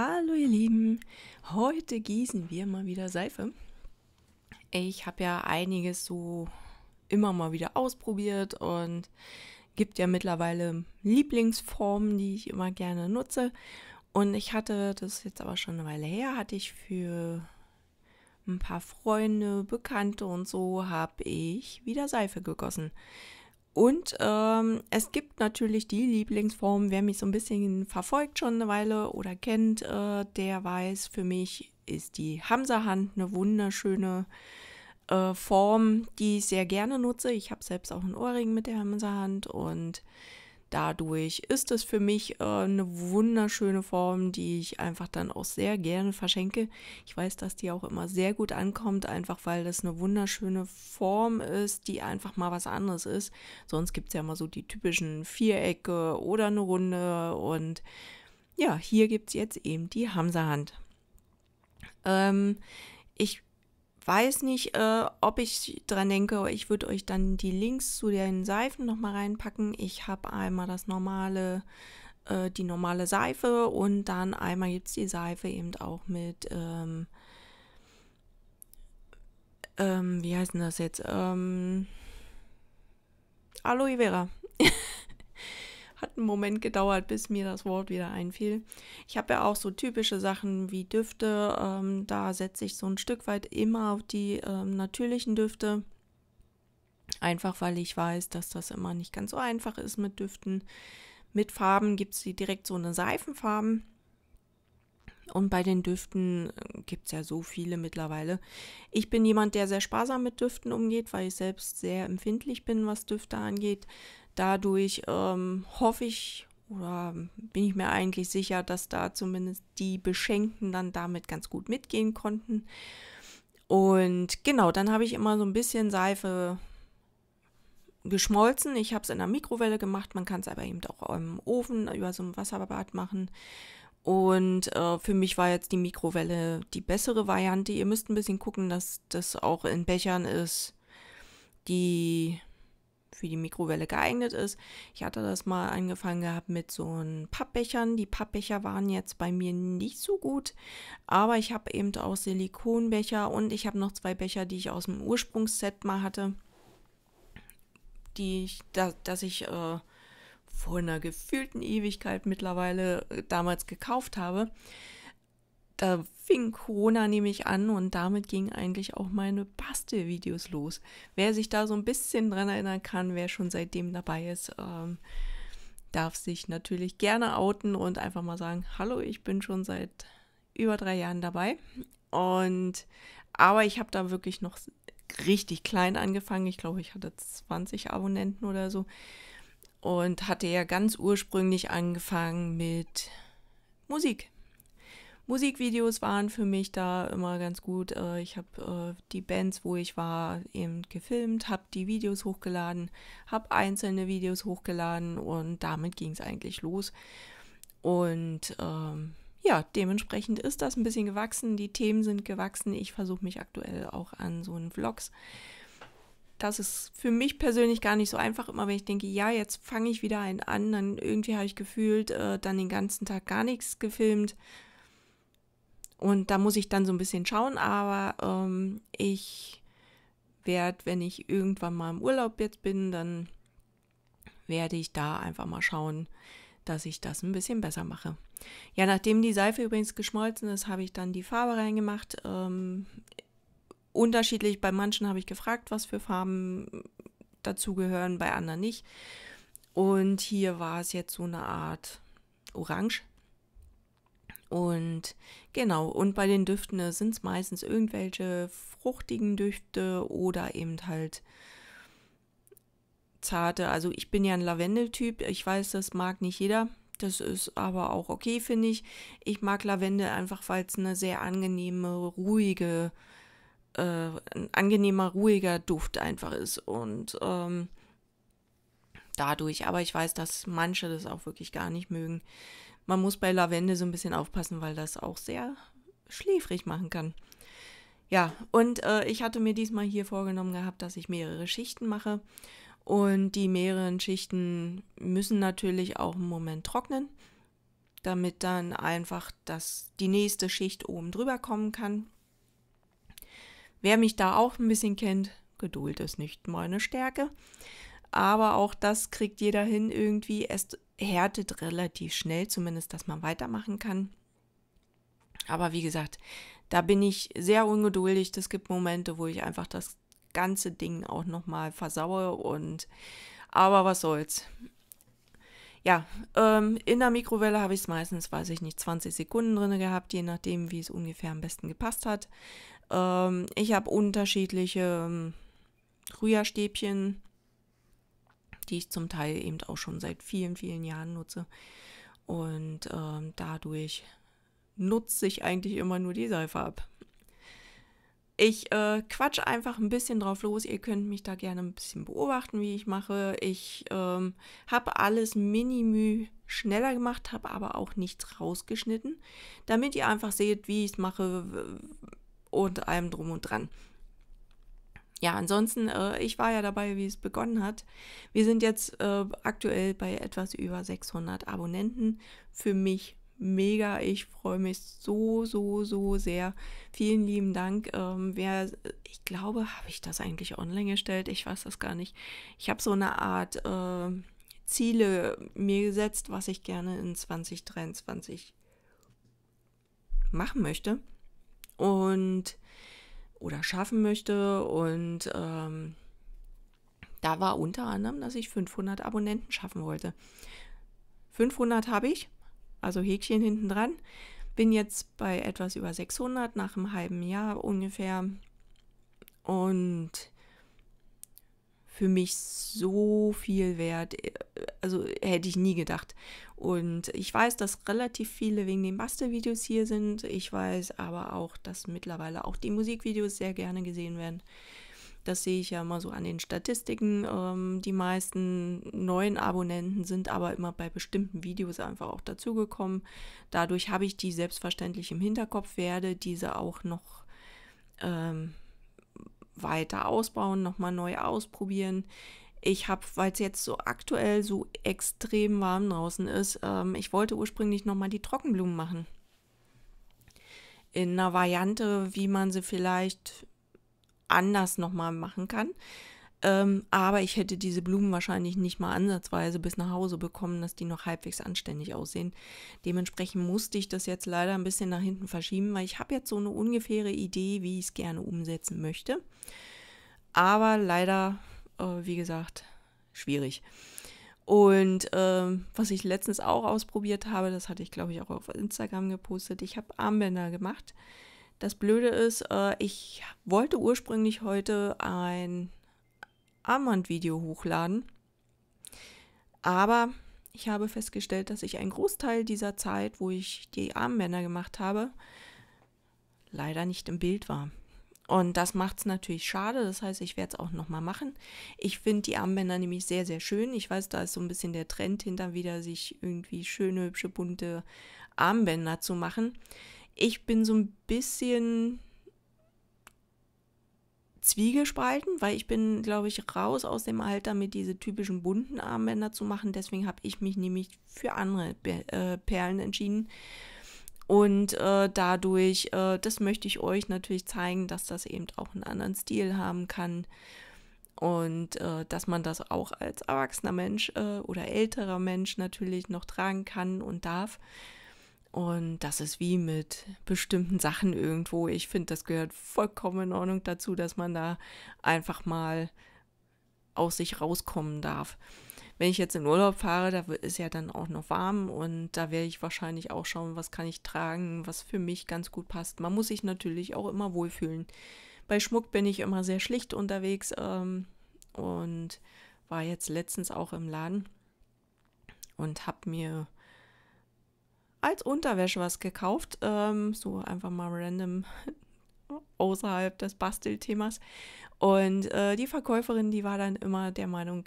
Hallo ihr Lieben, heute gießen wir mal wieder Seife. Ich habe ja einiges so immer mal wieder ausprobiert und gibt ja mittlerweile Lieblingsformen, die ich immer gerne nutze. Und ich hatte, das ist jetzt aber schon eine Weile her, hatte ich für ein paar Freunde, Bekannte und so habe ich wieder Seife gegossen. Und ähm, es gibt natürlich die Lieblingsform, wer mich so ein bisschen verfolgt schon eine Weile oder kennt, äh, der weiß, für mich ist die Hamsa-Hand eine wunderschöne äh, Form, die ich sehr gerne nutze. Ich habe selbst auch einen Ohrring mit der Hamsa-Hand und dadurch ist es für mich äh, eine wunderschöne Form, die ich einfach dann auch sehr gerne verschenke. Ich weiß, dass die auch immer sehr gut ankommt, einfach weil das eine wunderschöne Form ist, die einfach mal was anderes ist. Sonst gibt es ja immer so die typischen Vierecke oder eine Runde und ja, hier gibt es jetzt eben die Hamsa-Hand. Ähm, ich weiß nicht, äh, ob ich dran denke. Ich würde euch dann die Links zu den Seifen nochmal reinpacken. Ich habe einmal das normale, äh, die normale Seife und dann einmal jetzt die Seife eben auch mit, ähm, ähm, wie heißt denn das jetzt? Ähm, Aloe Vera. Hat einen Moment gedauert, bis mir das Wort wieder einfiel. Ich habe ja auch so typische Sachen wie Düfte. Ähm, da setze ich so ein Stück weit immer auf die ähm, natürlichen Düfte. Einfach weil ich weiß, dass das immer nicht ganz so einfach ist mit Düften. Mit Farben gibt es direkt so eine Seifenfarben. Und bei den Düften äh, gibt es ja so viele mittlerweile. Ich bin jemand, der sehr sparsam mit Düften umgeht, weil ich selbst sehr empfindlich bin, was Düfte angeht. Dadurch ähm, hoffe ich oder bin ich mir eigentlich sicher, dass da zumindest die Beschenkten dann damit ganz gut mitgehen konnten. Und genau, dann habe ich immer so ein bisschen Seife geschmolzen. Ich habe es in der Mikrowelle gemacht. Man kann es aber eben auch im Ofen über so ein Wasserbad machen. Und äh, für mich war jetzt die Mikrowelle die bessere Variante. Ihr müsst ein bisschen gucken, dass das auch in Bechern ist, die für die Mikrowelle geeignet ist. Ich hatte das mal angefangen gehabt mit so einem Pappbechern. Die Pappbecher waren jetzt bei mir nicht so gut, aber ich habe eben auch Silikonbecher und ich habe noch zwei Becher, die ich aus dem Ursprungsset mal hatte, die ich, da, dass ich äh, vor einer gefühlten Ewigkeit mittlerweile äh, damals gekauft habe da fing Corona nämlich an und damit ging eigentlich auch meine Bastelvideos los. Wer sich da so ein bisschen dran erinnern kann, wer schon seitdem dabei ist, ähm, darf sich natürlich gerne outen und einfach mal sagen, hallo, ich bin schon seit über drei Jahren dabei. Und aber ich habe da wirklich noch richtig klein angefangen. Ich glaube, ich hatte 20 Abonnenten oder so. Und hatte ja ganz ursprünglich angefangen mit Musik, Musikvideos waren für mich da immer ganz gut. Äh, ich habe äh, die Bands, wo ich war, eben gefilmt, habe die Videos hochgeladen, habe einzelne Videos hochgeladen und damit ging es eigentlich los. Und ähm, ja, dementsprechend ist das ein bisschen gewachsen, die Themen sind gewachsen. Ich versuche mich aktuell auch an so einen Vlogs das ist für mich persönlich gar nicht so einfach. Immer wenn ich denke, ja, jetzt fange ich wieder einen an, dann irgendwie habe ich gefühlt äh, dann den ganzen Tag gar nichts gefilmt, und da muss ich dann so ein bisschen schauen, aber ähm, ich werde, wenn ich irgendwann mal im Urlaub jetzt bin, dann werde ich da einfach mal schauen, dass ich das ein bisschen besser mache. Ja, nachdem die Seife übrigens geschmolzen ist, habe ich dann die Farbe reingemacht. Ähm, unterschiedlich, bei manchen habe ich gefragt, was für Farben dazu gehören, bei anderen nicht. Und hier war es jetzt so eine Art Orange und genau, und bei den Düften sind es meistens irgendwelche fruchtigen Düfte oder eben halt zarte. Also ich bin ja ein Lavendeltyp. Ich weiß, das mag nicht jeder. Das ist aber auch okay, finde ich. Ich mag Lavendel einfach, weil es eine sehr angenehme, ruhige, äh, ein angenehmer, ruhiger Duft einfach ist. Und ähm, dadurch, aber ich weiß, dass manche das auch wirklich gar nicht mögen, man muss bei Lavende so ein bisschen aufpassen, weil das auch sehr schläfrig machen kann. Ja, und äh, ich hatte mir diesmal hier vorgenommen gehabt, dass ich mehrere Schichten mache. Und die mehreren Schichten müssen natürlich auch einen Moment trocknen, damit dann einfach das, die nächste Schicht oben drüber kommen kann. Wer mich da auch ein bisschen kennt, Geduld ist nicht meine Stärke. Aber auch das kriegt jeder hin irgendwie. Es härtet relativ schnell, zumindest, dass man weitermachen kann. Aber wie gesagt, da bin ich sehr ungeduldig. Es gibt Momente, wo ich einfach das ganze Ding auch nochmal versauere und aber was soll's. Ja, ähm, in der Mikrowelle habe ich es meistens, weiß ich nicht, 20 Sekunden drin gehabt, je nachdem, wie es ungefähr am besten gepasst hat. Ähm, ich habe unterschiedliche ähm, Rührstäbchen die ich zum Teil eben auch schon seit vielen, vielen Jahren nutze. Und ähm, dadurch nutze ich eigentlich immer nur die Seife ab. Ich äh, quatsch einfach ein bisschen drauf los. Ihr könnt mich da gerne ein bisschen beobachten, wie ich mache. Ich ähm, habe alles minimü schneller gemacht, habe aber auch nichts rausgeschnitten, damit ihr einfach seht, wie ich es mache und allem drum und dran ja, ansonsten, äh, ich war ja dabei, wie es begonnen hat. Wir sind jetzt äh, aktuell bei etwas über 600 Abonnenten. Für mich mega. Ich freue mich so, so, so sehr. Vielen lieben Dank. Ähm, wer, ich glaube, habe ich das eigentlich online gestellt? Ich weiß das gar nicht. Ich habe so eine Art äh, Ziele mir gesetzt, was ich gerne in 2023 machen möchte. Und oder schaffen möchte. Und ähm, da war unter anderem, dass ich 500 Abonnenten schaffen wollte. 500 habe ich, also Häkchen hinten dran. Bin jetzt bei etwas über 600 nach einem halben Jahr ungefähr. Und für mich so viel wert. Äh, also hätte ich nie gedacht. Und ich weiß, dass relativ viele wegen den Bastelvideos hier sind. Ich weiß aber auch, dass mittlerweile auch die Musikvideos sehr gerne gesehen werden. Das sehe ich ja immer so an den Statistiken. Ähm, die meisten neuen Abonnenten sind aber immer bei bestimmten Videos einfach auch dazugekommen. Dadurch habe ich die selbstverständlich im Hinterkopf, werde diese auch noch ähm, weiter ausbauen, nochmal neu ausprobieren. Ich habe, weil es jetzt so aktuell so extrem warm draußen ist, ähm, ich wollte ursprünglich nochmal die Trockenblumen machen. In einer Variante, wie man sie vielleicht anders nochmal machen kann. Ähm, aber ich hätte diese Blumen wahrscheinlich nicht mal ansatzweise bis nach Hause bekommen, dass die noch halbwegs anständig aussehen. Dementsprechend musste ich das jetzt leider ein bisschen nach hinten verschieben, weil ich habe jetzt so eine ungefähre Idee, wie ich es gerne umsetzen möchte. Aber leider, äh, wie gesagt, schwierig. Und ähm, was ich letztens auch ausprobiert habe, das hatte ich glaube ich auch auf Instagram gepostet, ich habe Armbänder gemacht. Das Blöde ist, äh, ich wollte ursprünglich heute ein Armbandvideo hochladen. Aber ich habe festgestellt, dass ich einen Großteil dieser Zeit, wo ich die Armbänder gemacht habe, leider nicht im Bild war. Und das macht es natürlich schade. Das heißt, ich werde es auch nochmal machen. Ich finde die Armbänder nämlich sehr, sehr schön. Ich weiß, da ist so ein bisschen der Trend hinter wieder, sich irgendwie schöne, hübsche, bunte Armbänder zu machen. Ich bin so ein bisschen zwiegespalten, weil ich bin, glaube ich, raus aus dem Alter, mit diese typischen bunten Armbänder zu machen. Deswegen habe ich mich nämlich für andere äh, Perlen entschieden. Und äh, dadurch, äh, das möchte ich euch natürlich zeigen, dass das eben auch einen anderen Stil haben kann. Und äh, dass man das auch als erwachsener Mensch äh, oder älterer Mensch natürlich noch tragen kann und darf. Und das ist wie mit bestimmten Sachen irgendwo. Ich finde, das gehört vollkommen in Ordnung dazu, dass man da einfach mal aus sich rauskommen darf. Wenn ich jetzt in Urlaub fahre, da ist ja dann auch noch warm und da werde ich wahrscheinlich auch schauen, was kann ich tragen, was für mich ganz gut passt. Man muss sich natürlich auch immer wohlfühlen. Bei Schmuck bin ich immer sehr schlicht unterwegs ähm, und war jetzt letztens auch im Laden und habe mir als Unterwäsche was gekauft. Ähm, so einfach mal random außerhalb des Bastelthemas. Und äh, die Verkäuferin, die war dann immer der Meinung,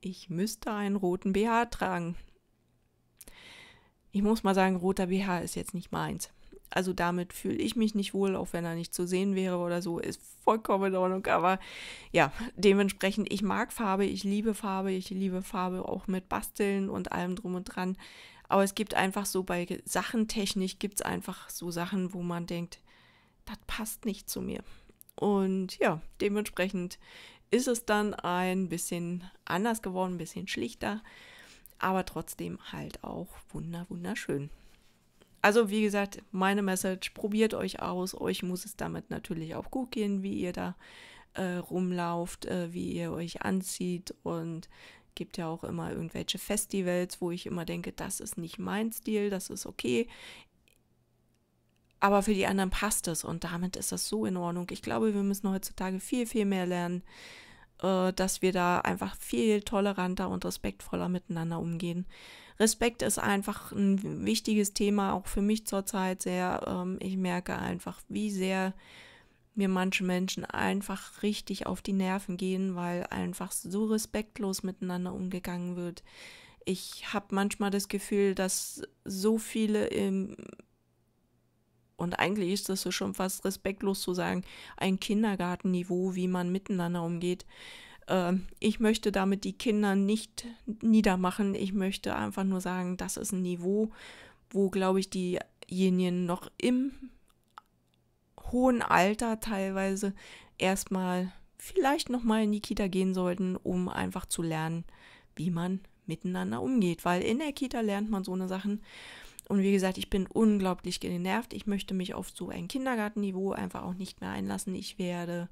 ich müsste einen roten BH tragen. Ich muss mal sagen, roter BH ist jetzt nicht meins. Also damit fühle ich mich nicht wohl, auch wenn er nicht zu sehen wäre oder so, ist vollkommen in Ordnung. Aber ja, dementsprechend, ich mag Farbe, ich liebe Farbe, ich liebe Farbe auch mit Basteln und allem drum und dran. Aber es gibt einfach so bei Sachentechnik gibt es einfach so Sachen, wo man denkt, das passt nicht zu mir. Und ja, dementsprechend ist es dann ein bisschen anders geworden, ein bisschen schlichter, aber trotzdem halt auch wunder, wunderschön. Also wie gesagt, meine Message, probiert euch aus. Euch muss es damit natürlich auch gut gehen, wie ihr da äh, rumlauft, äh, wie ihr euch anzieht und gibt ja auch immer irgendwelche Festivals, wo ich immer denke, das ist nicht mein Stil, das ist okay. Aber für die anderen passt es und damit ist das so in Ordnung. Ich glaube, wir müssen heutzutage viel, viel mehr lernen, äh, dass wir da einfach viel toleranter und respektvoller miteinander umgehen. Respekt ist einfach ein wichtiges Thema, auch für mich zurzeit sehr. Ähm, ich merke einfach, wie sehr mir manche Menschen einfach richtig auf die Nerven gehen, weil einfach so respektlos miteinander umgegangen wird. Ich habe manchmal das Gefühl, dass so viele im, und eigentlich ist das schon fast respektlos zu sagen, ein Kindergartenniveau, wie man miteinander umgeht. Ähm, ich möchte damit die Kinder nicht niedermachen. Ich möchte einfach nur sagen, das ist ein Niveau, wo, glaube ich, diejenigen noch im hohen Alter teilweise erstmal vielleicht nochmal in die Kita gehen sollten, um einfach zu lernen, wie man miteinander umgeht. Weil in der Kita lernt man so eine Sachen. Und wie gesagt, ich bin unglaublich genervt. Ich möchte mich auf so ein Kindergartenniveau einfach auch nicht mehr einlassen. Ich werde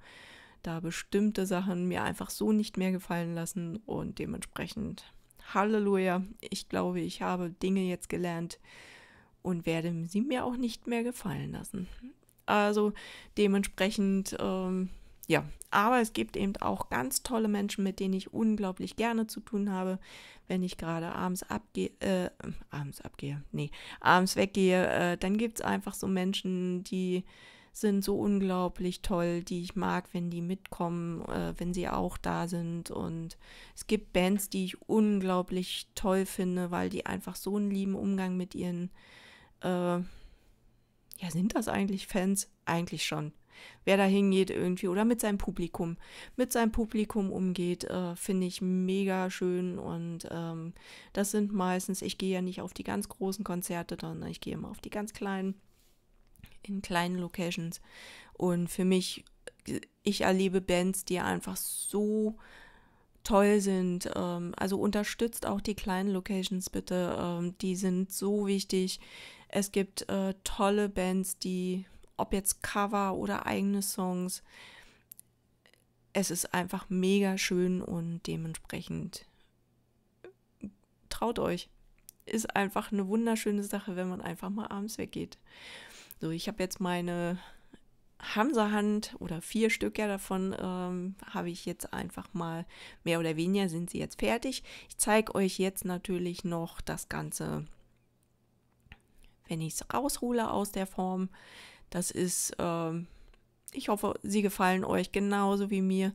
da bestimmte Sachen mir einfach so nicht mehr gefallen lassen. Und dementsprechend, Halleluja, ich glaube, ich habe Dinge jetzt gelernt und werde sie mir auch nicht mehr gefallen lassen. Also dementsprechend, ähm, ja. Aber es gibt eben auch ganz tolle Menschen, mit denen ich unglaublich gerne zu tun habe, wenn ich gerade abends abgehe, äh, abends abgehe, nee, abends weggehe, äh, dann gibt es einfach so Menschen, die sind so unglaublich toll, die ich mag, wenn die mitkommen, äh, wenn sie auch da sind. Und es gibt Bands, die ich unglaublich toll finde, weil die einfach so einen lieben Umgang mit ihren äh, ja, sind das eigentlich Fans? Eigentlich schon. Wer da hingeht irgendwie oder mit seinem Publikum, mit seinem Publikum umgeht, äh, finde ich mega schön. Und ähm, das sind meistens, ich gehe ja nicht auf die ganz großen Konzerte, sondern ich gehe immer auf die ganz kleinen, in kleinen Locations. Und für mich, ich erlebe Bands, die einfach so toll sind. Ähm, also unterstützt auch die kleinen Locations bitte. Ähm, die sind so wichtig. Es gibt äh, tolle Bands, die, ob jetzt Cover oder eigene Songs, es ist einfach mega schön und dementsprechend traut euch. Ist einfach eine wunderschöne Sache, wenn man einfach mal abends weggeht. So, ich habe jetzt meine Hamsa-Hand oder vier Stück ja davon ähm, habe ich jetzt einfach mal mehr oder weniger sind sie jetzt fertig. Ich zeige euch jetzt natürlich noch das Ganze wenn ich es raushole aus der Form. Das ist, ähm, ich hoffe, sie gefallen euch genauso wie mir.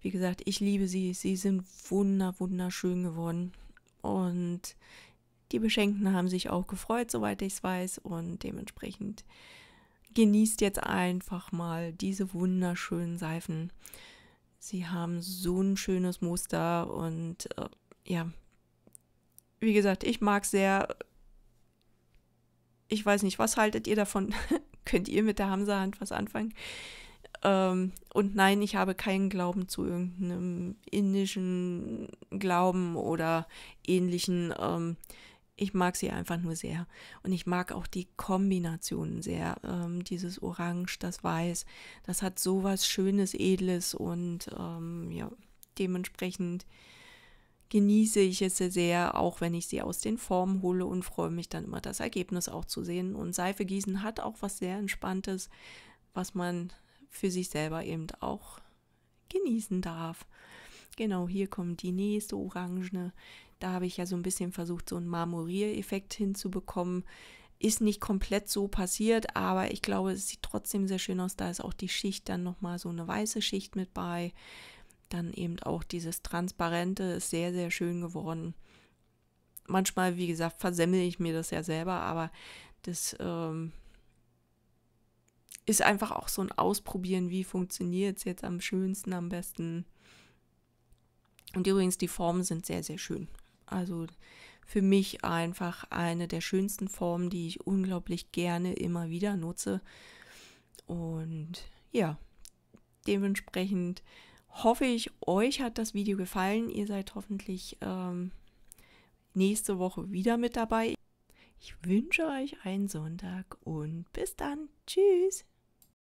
Wie gesagt, ich liebe sie. Sie sind wunder, wunderschön geworden. Und die Beschenkten haben sich auch gefreut, soweit ich es weiß. Und dementsprechend genießt jetzt einfach mal diese wunderschönen Seifen. Sie haben so ein schönes Muster und äh, ja, wie gesagt, ich mag es sehr. Ich weiß nicht, was haltet ihr davon? Könnt ihr mit der Hamsa-Hand was anfangen? Ähm, und nein, ich habe keinen Glauben zu irgendeinem indischen Glauben oder ähnlichen. Ähm, ich mag sie einfach nur sehr. Und ich mag auch die Kombinationen sehr. Ähm, dieses Orange, das Weiß, das hat sowas Schönes, Edles und ähm, ja, dementsprechend genieße ich es sehr, auch wenn ich sie aus den Formen hole und freue mich dann immer, das Ergebnis auch zu sehen. Und Seife gießen hat auch was sehr Entspanntes, was man für sich selber eben auch genießen darf. Genau, hier kommt die nächste Orangene. Da habe ich ja so ein bisschen versucht, so einen Marmoriereffekt hinzubekommen. Ist nicht komplett so passiert, aber ich glaube, es sieht trotzdem sehr schön aus. Da ist auch die Schicht dann nochmal so eine weiße Schicht mit bei dann eben auch dieses Transparente ist sehr, sehr schön geworden. Manchmal, wie gesagt, versemmel ich mir das ja selber, aber das ähm, ist einfach auch so ein Ausprobieren, wie funktioniert es jetzt am schönsten, am besten. Und übrigens, die Formen sind sehr, sehr schön. Also für mich einfach eine der schönsten Formen, die ich unglaublich gerne immer wieder nutze. Und ja, dementsprechend hoffe ich, euch hat das Video gefallen. Ihr seid hoffentlich ähm, nächste Woche wieder mit dabei. Ich wünsche euch einen Sonntag und bis dann. Tschüss.